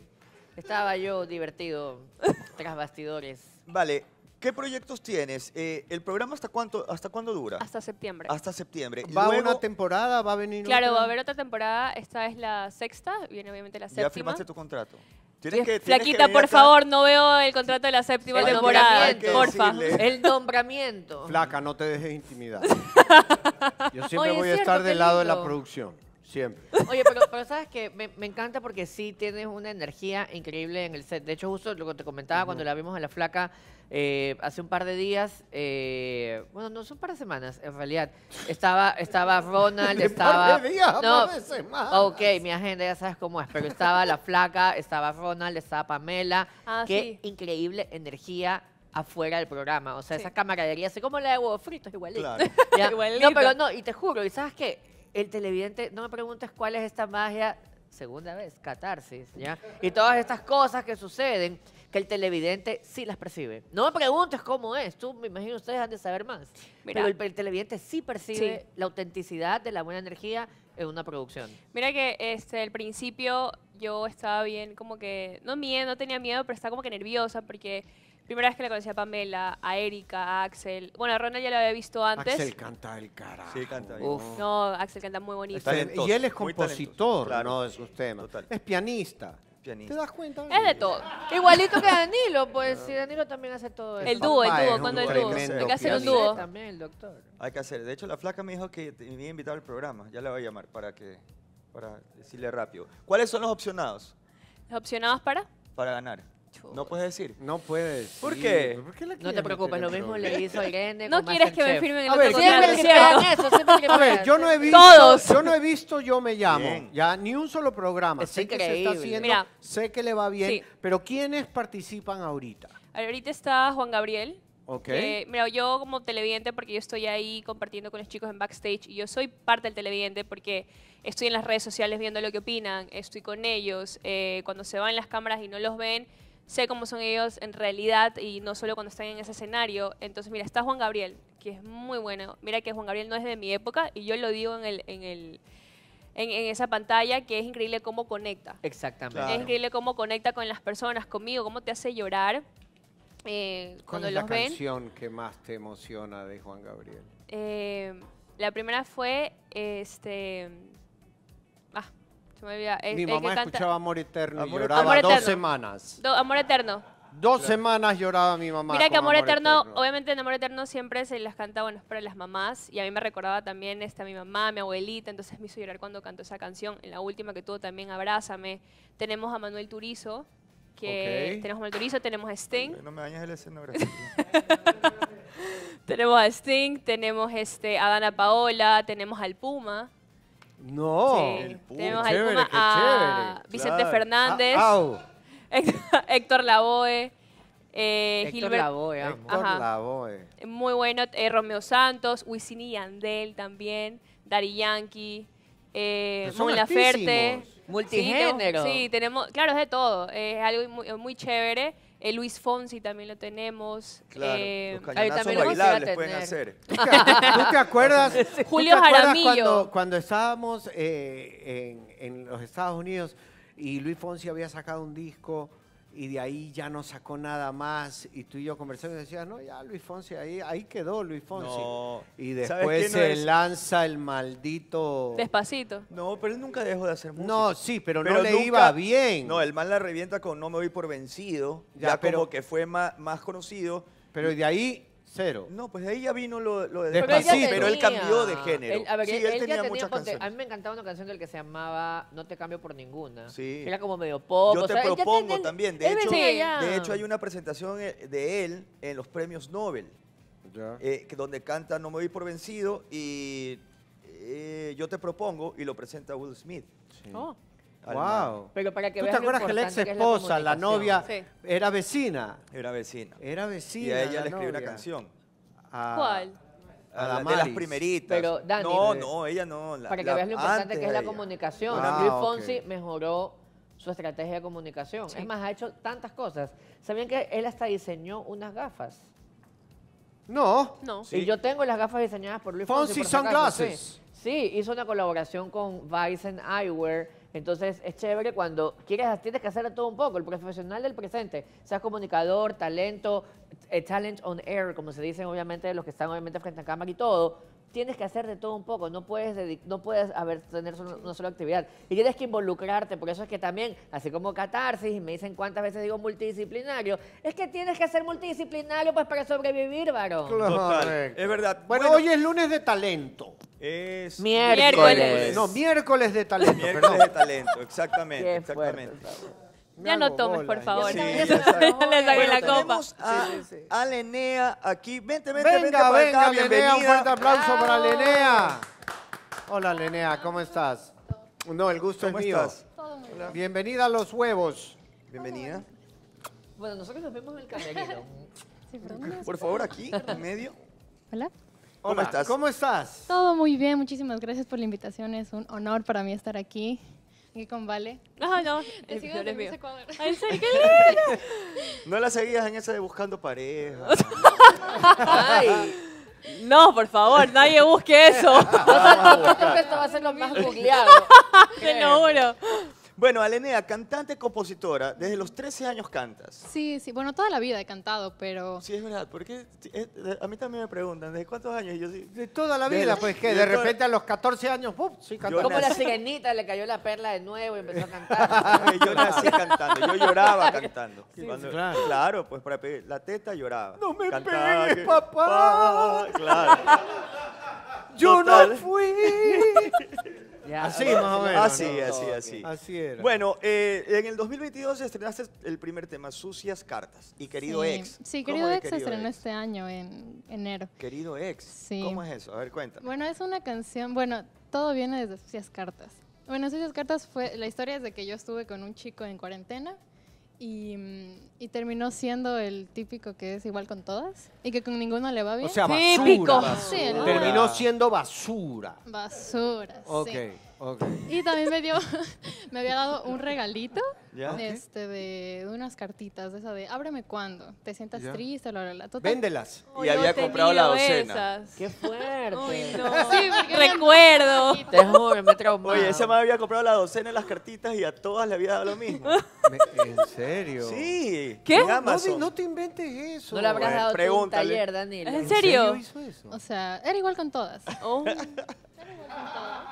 estaba yo divertido tras bastidores. Vale. ¿Qué proyectos tienes? Eh, ¿El programa hasta cuánto, hasta cuándo dura? Hasta septiembre. Hasta septiembre. ¿Va una temporada? ¿Va a venir Claro, va a haber otra temporada. Esta es la sexta, viene obviamente la séptima. ¿Ya firmaste tu contrato? Flaquita, por favor, no veo el contrato de la séptima el temporada. Porfa. El nombramiento. Flaca, no te dejes intimidar. [LAUGHS] Yo siempre voy a estar del lado de la producción. Oye, pero, sabes que me, encanta porque sí tienes una energía increíble en el set. De hecho, justo lo que te comentaba cuando la vimos a la flaca eh, hace un par de días, eh, bueno, no son un par de semanas, en realidad. Estaba, estaba Ronald, [LAUGHS] estaba. De días, no, Ok, mi agenda ya sabes cómo es, pero estaba la flaca, estaba Ronald, estaba Pamela. Ah, qué increíble energía afuera del programa. O sea, esa camaradería, así como la de huevos fritos, [LAUGHS] igualito. No, pero no, y te juro, ¿y sabes qué? el televidente, no me preguntes cuál es esta magia, segunda vez, catarsis, ¿ya? Y todas estas cosas que suceden, que el televidente sí las percibe. No me preguntes cómo es, tú me imagino ustedes han de saber más. pero el, televidente sí percibe la autenticidad de la buena energía en una producción. Mira que este, al principio yo estaba bien, como que, no miedo, no tenía miedo, pero estaba como que nerviosa porque Primera vez que le conocí a Pamela, a Erika, a Axel. Bueno, a Ronald ya lo había visto antes. Axel canta el carajo. Sí, canta bien. No, Axel canta muy bonito. y él es compositor, ¿no? De sus temas. Es pianista. Pianista. ¿Te das cuenta? Es de todo. Igualito que Danilo, pues si Danilo también hace todo eso. El dúo, el dúo, cuando el dúo. Hay que hacer un dúo. También el doctor. Hay que hacer. De hecho, la flaca me dijo que me había invitado al programa. Ya la voy a llamar para que para decirle rápido. ¿Cuáles son los opcionados? Los opcionados para para ganar. No puedes decir. No puedes. ¿Por qué? ¿Por qué No te preocupes, lo mismo le hizo Irene. No quieres que me firmen el A otro eso, A ver, yo no he visto, yo no he visto, yo me llamo, ya ni un solo programa. sé que se está haciendo, sé que le va bien, pero ¿quiénes participan ahorita? Ahorita está Juan Gabriel. Ok. mira, yo como televidente, porque yo estoy ahí compartiendo con los chicos en backstage, y yo soy parte del televidente porque estoy en las redes sociales viendo lo que opinan, estoy con ellos, eh, cuando se van las cámaras y no los ven, sé cómo son ellos en realidad y no solo cuando están en ese escenario. Entonces, mira, está Juan Gabriel, que es muy bueno. Mira que Juan Gabriel no es de mi época y yo lo digo en el... En el en, esa pantalla que es increíble cómo conecta. Exactamente. Es increíble cómo conecta con las personas, conmigo, cómo te hace llorar eh, cuando los ven. ¿Cuál es la canción que más te emociona de Juan Gabriel? Eh, la primera fue este, mi mamá escuchaba Amor Eterno y lloraba dos semanas. Amor Eterno. Dos semanas lloraba mi mamá. Mira que Amor, Eterno, obviamente en Amor Eterno siempre se las cantaban para las mamás. Y a mí me recordaba también esta mi mamá, mi abuelita. Entonces me hizo llorar cuando cantó esa canción. En la última que tuvo también, Abrázame. Tenemos a Manuel Turizo. Que Tenemos a Manuel Turizo, tenemos a Sting. No me dañes el escenario. [LAUGHS] Tenemos a Sting, tenemos este, a Dana Paola, tenemos al Puma. No. Tenemos chévere, a Vicente Fernández, ah, Héctor Lavoe, eh, Héctor Gilbert- Lavoe, Muy bueno, eh, Romeo Santos, Wisin y Yandel también, Dari Yankee, eh, Sí, tenemos- Sí, tenemos, claro, es de todo, es algo muy chévere. Eh, Luis Fonsi también lo tenemos. Claro, eh, los ahí también bailables pueden hacer. [LAUGHS] ¿Tú te, acuerdas? [LAUGHS] Julio cuando, estábamos eh, en, en, los Estados Unidos y Luis Fonsi había sacado un disco y de ahí ya no sacó nada más. Y tú y yo conversamos y decías, no, ya Luis Fonsi, ahí, ahí quedó Luis Fonsi. y después se lanza el maldito... Despacito. No, pero él nunca dejó de hacer música. No, sí, pero, no le iba bien. No, el mal la revienta con No me voy por vencido, ya, pero, como que fue más, más conocido. Pero de ahí Cero. No, pues de ahí ya vino lo, de Despacito. Pero, él cambió de género. a sí, él, tenía, muchas canciones. A mí me encantaba una canción del que se llamaba No te cambio por ninguna. Era como medio pop. Yo te propongo también. De hecho, de hecho, hay una presentación eh, de él en los premios Nobel. Eh, donde canta No me voy por vencido y eh, Yo te propongo y lo presenta Will Smith. Oh. Wow. Pero para que ¿Tú te acuerdas que la ex esposa, la, novia, era vecina? Era vecina. Era vecina. Y a ella le escribió una canción. ¿Cuál? A de las primeritas. no, no, ella no. para que veas lo importante que es la comunicación. Luis ah, Fonsi mejoró su estrategia de comunicación. Es más, ha hecho tantas cosas. ¿Sabían que él hasta diseñó unas gafas? No. No. Sí. Y yo tengo las gafas diseñadas por Luis Fonsi. Fonsi Sunglasses. Sí. hizo una colaboración con and Eyewear entonces es chévere cuando quieres, tienes que hacer todo un poco, el profesional del presente, seas comunicador, talento, eh, talent on air, como se dicen obviamente los que están obviamente frente a cámara y todo, tienes que hacer de todo un poco, no puedes, no puedes haber, tener una sola actividad. Y tienes que involucrarte, por eso es que también, así como catarsis, me dicen cuántas veces digo multidisciplinario, es que tienes que ser multidisciplinario pues para sobrevivir, varón. es verdad. Bueno, hoy es lunes de talento. Es miércoles. No, miércoles de talento. Miércoles de talento, exactamente. exactamente ya no tomes, por favor. [LAUGHS] Sí, ya le la copa. A, a Lenea aquí. Vente, vente, venga, vente. Para venga, acá. bienvenida. un fuerte aplauso para Lenea. Hola, Lenea, ¿cómo estás? No, el gusto es mío. Bienvenida a los huevos. Bienvenida. Bueno, nosotros nos vemos en el camerino. por favor, aquí, en medio. Hola, ¿cómo estás? ¿Cómo estás? Todo muy bien, muchísimas gracias por la invitación. Es un honor para mí estar aquí. ¿Y con Vale? No, no, el es mío. ¡Qué No la seguías en esa de buscando pareja. [LAUGHS] No, por favor, nadie busque eso. [LAUGHS] esto va a ser lo más [LAUGHS] googleado. Te lo bueno, Alenea, cantante, compositora, desde los 13 años cantas. Sí, sí, bueno, toda la vida he cantado, pero... Sí, es verdad, porque a mí también me preguntan, ¿desde cuántos años? Y yo sí, de toda la vida, pues que de, repente a los 14 años, ¡pum! Sí, cantando. Como la sirenita le cayó la perla de nuevo y empezó a cantar. [LAUGHS] yo nací cantando, yo lloraba cantando. claro. pues para pedir la teta lloraba. ¡No me Cantaba, pegues, papá! Claro. ¡Yo no fui! [LAUGHS] así, más o menos. Así, así, así. Así Bueno, eh, en el 2022 estrenaste el primer tema, Sucias Cartas y Querido Ex. Sí, Querido Ex se estrenó este año, en enero. Querido Ex. Sí. ¿Cómo es eso? A ver, cuéntame. Bueno, es una canción, bueno, todo viene desde Sucias Cartas. Bueno, Sucias Cartas fue, la historia es de que yo estuve con un chico en cuarentena. Mm, y, terminó siendo el típico que es igual con todas y que con ninguno le va bien. O sea, basura, típico. Terminó siendo basura. Basura. Ok, sí. ok. Y también me dio, [LAUGHS] me había dado un regalito este, de unas cartitas, de esa de ábreme cuando, te sientas triste, la, Véndelas. y había comprado la docena. Qué fuerte. [LAUGHS] sí, [LAUGHS] Recuerdo. Te juro, me traumó. Oye, esa madre había comprado la docena de las cartitas y a todas le había dado lo mismo. ¿En serio? Sí. ¿Qué? No, te inventes eso. No le habrás dado taller, Daniel. ¿En serio? hizo eso? O sea, era igual con todas. Oh.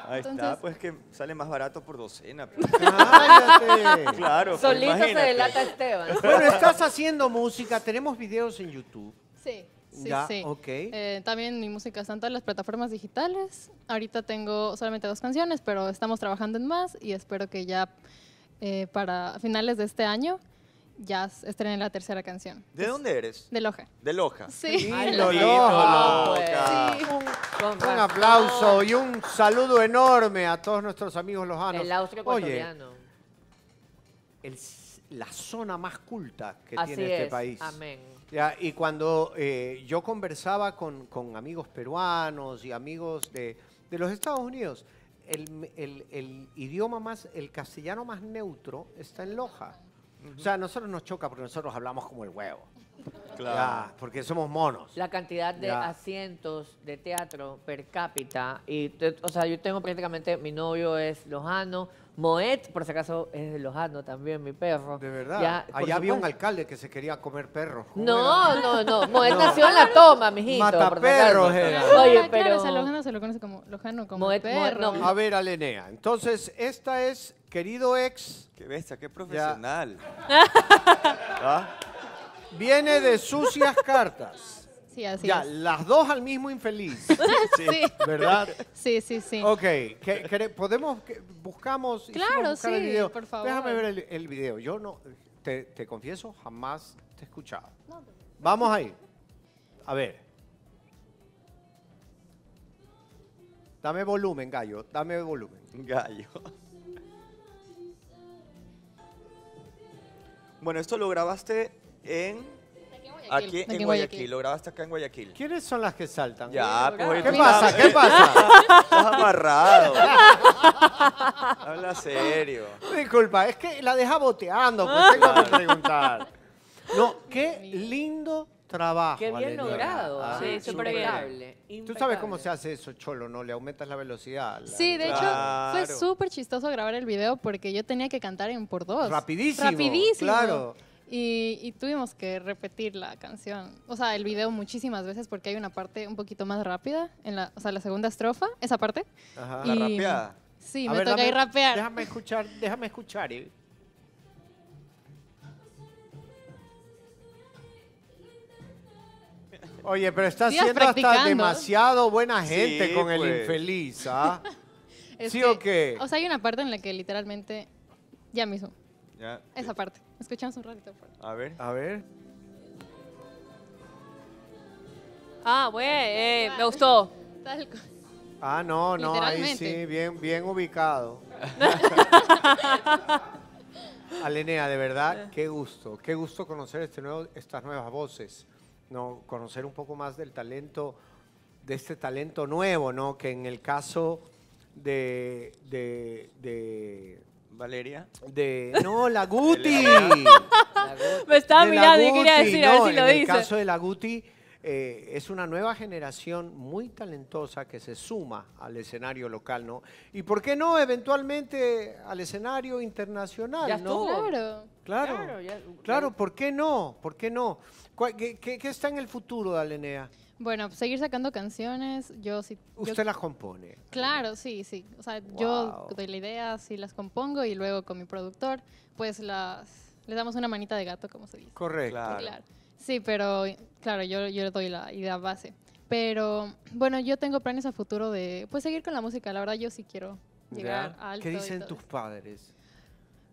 Ahí está, pues que sale más barato por docena. ¡Cállate! Claro. Pues, Solito se delata Esteban. [LAUGHS] Bueno, estás haciendo música, tenemos videos en YouTube. Sí. Sí, sí. Eh, también mi música está en todas las plataformas digitales. Ahorita tengo solamente dos canciones, pero estamos trabajando en más y espero que ya eh, para finales de este año ya en la tercera canción. ¿De dónde eres? De Loja. De Loja. Sí. lo Loja. Un, aplauso y un saludo enorme a todos nuestros amigos lojanos. El austro Oye, la zona más culta que tiene este es. país. Amén. Ya, y cuando eh, yo conversaba con, amigos peruanos y amigos de, los Estados Unidos, el, idioma más, el castellano más neutro está en Loja. O sea, a nosotros nos choca porque nosotros hablamos como el huevo. Claro. porque somos monos. La cantidad de asientos de teatro per cápita. Y, o sea, yo tengo prácticamente, mi novio es lojano, Moet, por si acaso, es de Lojano también, mi perro. De verdad. Allá había un alcalde que se quería comer perro. No, no, [LAUGHS] no, Moet nació en la toma, mijito. Mata perros. Oye, ah, pero... Claro, Lojano se lo conoce como Lojano como Moet, perro. Moet, A ver, Alenea, entonces esta es, querido ex... Qué bestia, qué profesional. [LAUGHS] ¿Ah? Viene de sucias cartas ya, las dos al mismo infeliz. [LAUGHS] ¿Verdad? Sí, sí, sí. Ok, podemos, buscamos. Claro, el sí, video. por favor. Déjame ver el, video. Yo no, te, te confieso, jamás te he escuchado. Vamos ahí. A ver. Dame volumen, gallo. Dame volumen. Gallo. Bueno, esto lo grabaste en Aquí en, Guayaquil. Lo grabaste acá en Guayaquil. ¿Quiénes son las que saltan? Ya, pues, ¿Qué pasa? ¿Qué [LAUGHS] pasa? Estás amarrado. [LAUGHS] Habla serio. Disculpa, es que la deja boteando, pues tengo que ah. preguntar. No, qué lindo trabajo. Qué bien logrado. Ah, sí, súper Tú sabes cómo se hace eso, Cholo, ¿no? Le aumentas la velocidad. Sí, de hecho, fue súper chistoso grabar el video porque yo tenía que cantar en por dos. Rapidísimo. Rapidísimo. Claro. Y, tuvimos que repetir la canción, o sea, el video muchísimas veces porque hay una parte un poquito más rápida, en la, o sea, la segunda estrofa, esa parte. la rapeada. Sí, me toca ir rapear. Déjame escuchar, déjame escuchar. Eh. Oye, pero está haciendo hasta demasiado buena gente con el pues. infeliz, ¿ah? [LAUGHS] ¿Sí o qué? O sea, hay una parte en la que literalmente ya mismo. esa parte. Escuchamos un ratito. A ver. A ver. Ah, güey, eh, me gustó. Ah, no, no, ahí sí, bien, bien ubicado. [LAUGHS] Alenea, de verdad, qué gusto, qué gusto conocer este nuevo, estas nuevas voces, ¿no? conocer un poco más del talento, de este talento nuevo, ¿no? que en el caso de Valeria. De, no, la [LAUGHS] Guti. Me estaba mirando y quería decir, a ver si lo dice. En el caso de la Guti, eh, es una nueva generación muy talentosa que se suma al escenario local, ¿no? Y por qué no, eventualmente al escenario internacional, ¿no? Claro. Claro, ¿por qué no? ¿Por qué no? ¿Qué, está en el futuro de Alenea? Bueno, seguir sacando canciones, yo sí. Usted las compone. Claro, sí, sí. O sea, yo doy la idea, sí las compongo y luego con mi productor, pues las le damos una manita de gato, como se dice. Correcto. Claro. Sí, pero claro, yo, yo le doy la idea base. Pero bueno, yo tengo planes a futuro de pues seguir con la música. La verdad, yo sí quiero llegar alto. ¿Qué dicen tus padres?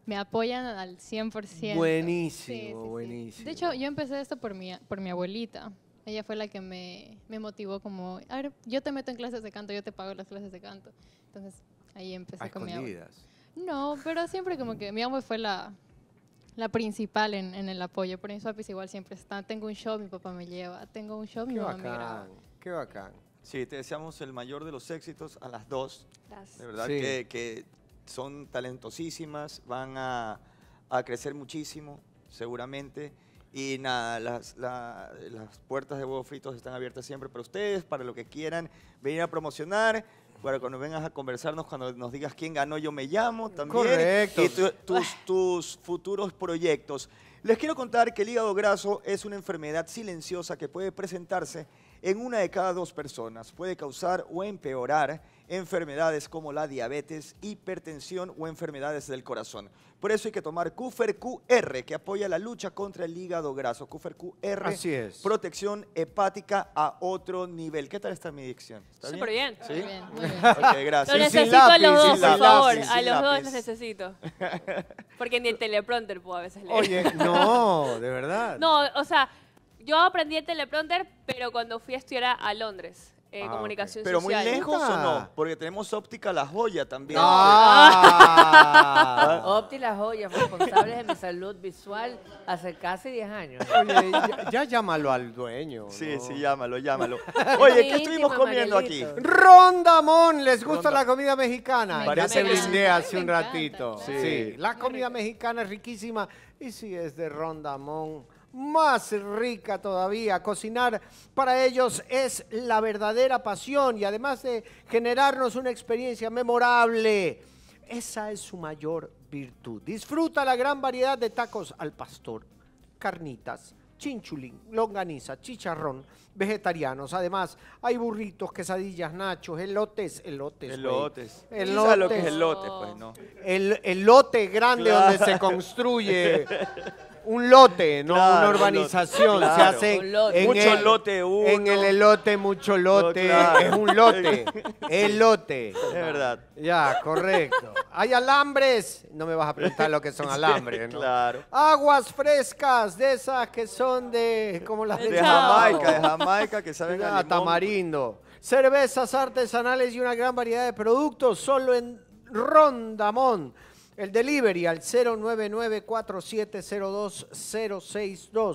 Me apoyan al 100%. Buenísimo, buenísimo. De hecho, yo empecé esto por mi, por mi abuelita. Ella fue la que me, me, motivó como, a ver, yo te meto en clases de canto, yo te pago las clases de canto. Entonces ahí empecé con mi No, pero siempre como que mi abuela fue la, la principal en, en, el apoyo. Por eso papis igual siempre están, tengo un show, mi papá me lleva, tengo un show, mi mamá me graba. Qué bacán. Sí, te deseamos el mayor de los éxitos a las dos. Gracias. De verdad que, que, son talentosísimas, van a, a crecer muchísimo, seguramente. Y nada, las, puertas de huevos fritos están abiertas siempre para ustedes, para lo que quieran venir a promocionar. Para cuando vengas a conversarnos, cuando nos digas quién ganó, yo me llamo también. Correcto. Y tus, tus futuros proyectos. Les quiero contar que el hígado graso es una enfermedad silenciosa que puede presentarse en una de cada dos personas. Puede causar o empeorar enfermedades como la diabetes, hipertensión o enfermedades del corazón. Por eso hay que tomar Cufer QR, que apoya la lucha contra el hígado graso. Cufer QR, Así es. protección hepática a otro nivel. ¿Qué tal está mi dicción? Súper bien? bien, [LAUGHS] gracias. Lo necesito a los dos, por favor. a los dos los necesito. [LAUGHS] Porque ni el teleprompter puedo a veces leer. Oye, no, de verdad. No, o sea... Yo aprendí el teleprompter, pero cuando fui a estudiar a- Londres, en eh, comunicación ah, comunicación Pero muy lejos o no, porque tenemos óptica la joya también. Ah. [LAUGHS] La Joya, responsable de mi salud visual hace casi 10 años. Oye, ya, llámalo al dueño. Sí, sí, llámalo, llámalo. [LAUGHS] Oye, ¿qué estuvimos comiendo aquí? Rondamón, ¿les gusta la comida mexicana? Ya se brindé hace un ratito. Sí. Sí. La comida mexicana es riquísima y si es de Rondamón, más rica todavía. Cocinar para ellos es la verdadera pasión y además de generarnos una experiencia memorable, esa es su mayor virtud. Disfruta la gran variedad de tacos al pastor, carnitas, chinchulín, longaniza, chicharrón, vegetarianos. Además, hay burritos, quesadillas, nachos, elotes, elotes. Elotes. Elotes. elote, pues, El elote grande donde se construye [LAUGHS] un lote, no una urbanización. Se hace lote. en Mucho el, lote En el elote, mucho lote. Es un lote. [LAUGHS] Elote. Es verdad. Ya, correcto. Hay alambres. No me vas a preguntar lo que son [LAUGHS] alambres, ¿no? Claro. Aguas frescas, de esas que son de. como las De Jamaica, de [LAUGHS] Jamaica, que saben a tamarindo. Cervezas artesanales y una gran variedad de productos solo en Rondamón. El delivery al 099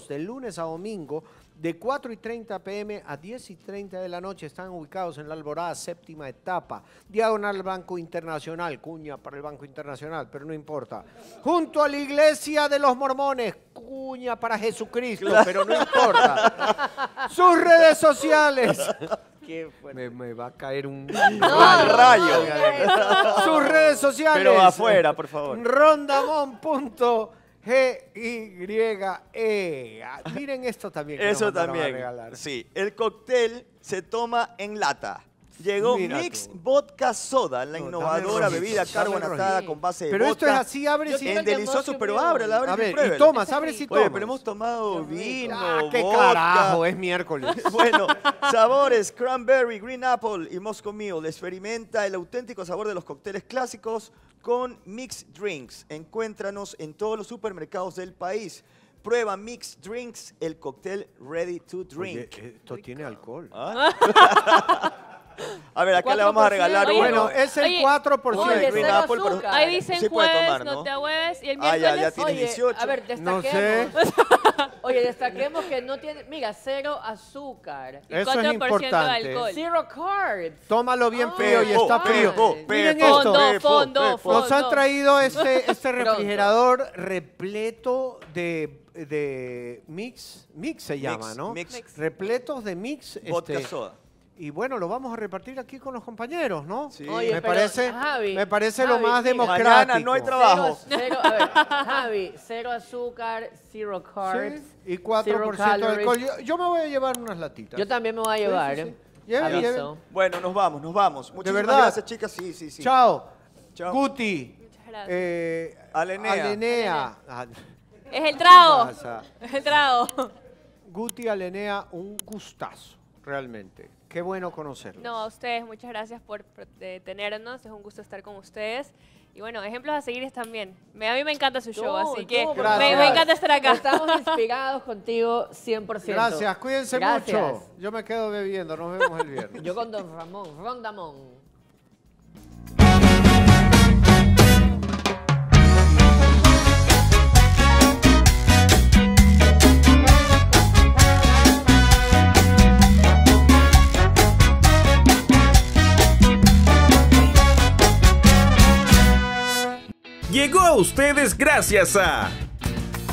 de lunes a domingo de 4 y 30 pm a 10 y 30 de la noche están ubicados en la Alborada, séptima etapa, diagonal Banco Internacional, cuña para el Banco Internacional, pero no importa. Junto a la iglesia de los mormones, cuña para Jesucristo, pero no importa. Sus redes sociales me, va a caer un rayo. Sus redes sociales. Pero afuera, por favor. Rondamón.gye. Ah, miren esto también. Que Eso también. A Sí, el cóctel se toma en lata. Llegó Mix Vodka Soda, la innovadora bebida carbonatada con base de Pero esto es así, abre sin... En delicioso, pero abre, abre a ver, y, tomas, abre si tomas. pero hemos tomado vino, ah, qué carajo, es miércoles. [LAUGHS] bueno, sabores, cranberry, green apple y mosco mío. Experimenta el auténtico sabor de los cócteles clásicos con Mix Drinks. Encuéntranos en todos los supermercados del país. Prueba Mix Drinks, el cóctel ready to drink. esto tiene alcohol. Ah. [LAUGHS] A ver, acá le vamos a regalar oye, Bueno, es el oye, 4%. Oye, Green Apple, pero Ahí dicen sí jueves, tomar, ¿no? te ahueves. y el ah, miércoles... Ah, A ver, destaquemos. [LAUGHS] oye, destaquemos que no tiene... Mira, cero azúcar. Y Eso 4 es importante. De alcohol. Zero carbs. Tómalo bien ah. frío y está frío. Miren esto. Fondo, fondo, fondo. Nos han traído este, [LAUGHS] este refrigerador repleto de de mix, mix se llama, ¿no? Mix. Repletos de mix. Vodka este, soda. Y bueno, lo vamos a repartir aquí con los compañeros, ¿no? Sí. me, parece, me parece lo más democrático. Mañana no hay trabajo. Cero, a ver, Javi, cero azúcar, cero carbs. Sí, y 4% de alcohol. Yo, me voy a llevar unas latitas. Yo también me voy a llevar. Sí, eh. Bueno, nos vamos, nos vamos. Muchas gracias, chicas. Sí, sí, sí. Chao. Chao. Guti. Eh, Alenea. Alenea. Alenea. Es el trago. Es el trago. Guti, Alenea, un gustazo, realmente. Qué bueno conocerlos. No, a ustedes, muchas gracias por, eh, tenernos. Es un gusto estar con ustedes. Y bueno, ejemplos a seguir también. Me, a mí me encanta su show, así que me, encanta estar acá. Estamos [LAUGHS] inspirados contigo 100%. Gracias, cuídense mucho. Yo me quedo bebiendo, nos vemos el viernes. Yo con Don Ramón, Rondamón. llegó a ustedes gracias a...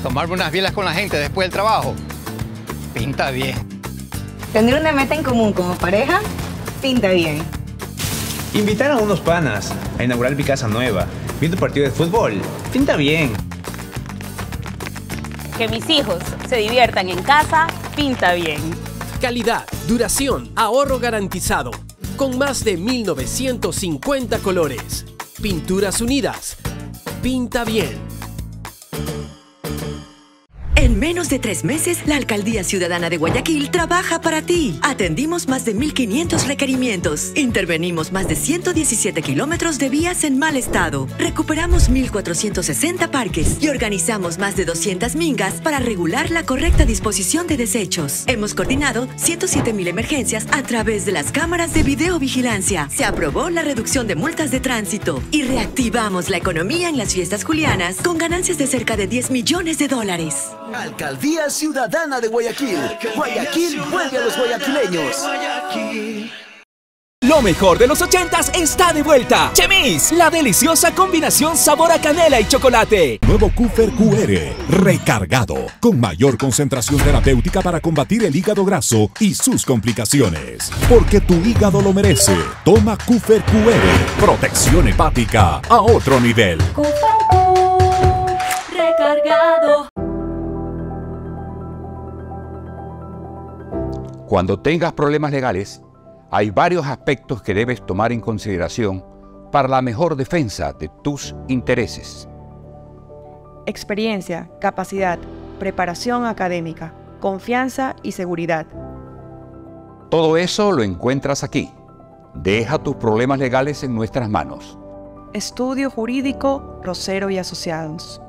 Tomarme unas bielas con la gente después del trabajo. Pinta bien. Tener una meta en común como pareja, pinta bien. Invitar a unos panas a inaugurar mi casa nueva, viendo partido de fútbol, pinta bien. Que mis hijos se diviertan en casa, pinta bien. Calidad, duración, ahorro garantizado. Con más de 1950 colores. Pinturas Unidas, pinta bien menos de tres meses, la Alcaldía Ciudadana de Guayaquil trabaja para ti. Atendimos más de 1.500 requerimientos. Intervenimos más de 117 kilómetros de vías en mal estado. Recuperamos 1.460 parques y organizamos más de 200 mingas para regular la correcta disposición de desechos. Hemos coordinado 107.000 emergencias a través de las cámaras de videovigilancia. Se aprobó la reducción de multas de tránsito y reactivamos la economía en las fiestas julianas con ganancias de cerca de 10 millones de dólares. Alcaldía Ciudadana de Guayaquil. Guayaquil vuelve a los guayaquileños. Lo mejor de los ochentas está de vuelta. Chemis, la deliciosa combinación sabor a canela y chocolate. Nuevo Kufer QR, recargado, con mayor concentración terapéutica para combatir el hígado graso y sus complicaciones. Porque tu hígado lo merece. Toma Kufer QR, protección hepática a otro nivel. Kufer recargado. Cuando tengas problemas legales, hay varios aspectos que debes tomar en consideración para la mejor defensa de tus intereses. Experiencia, capacidad, preparación académica, confianza y seguridad. Todo eso lo encuentras aquí. Deja tus problemas legales en nuestras manos. Estudio Jurídico Rosero y Asociados.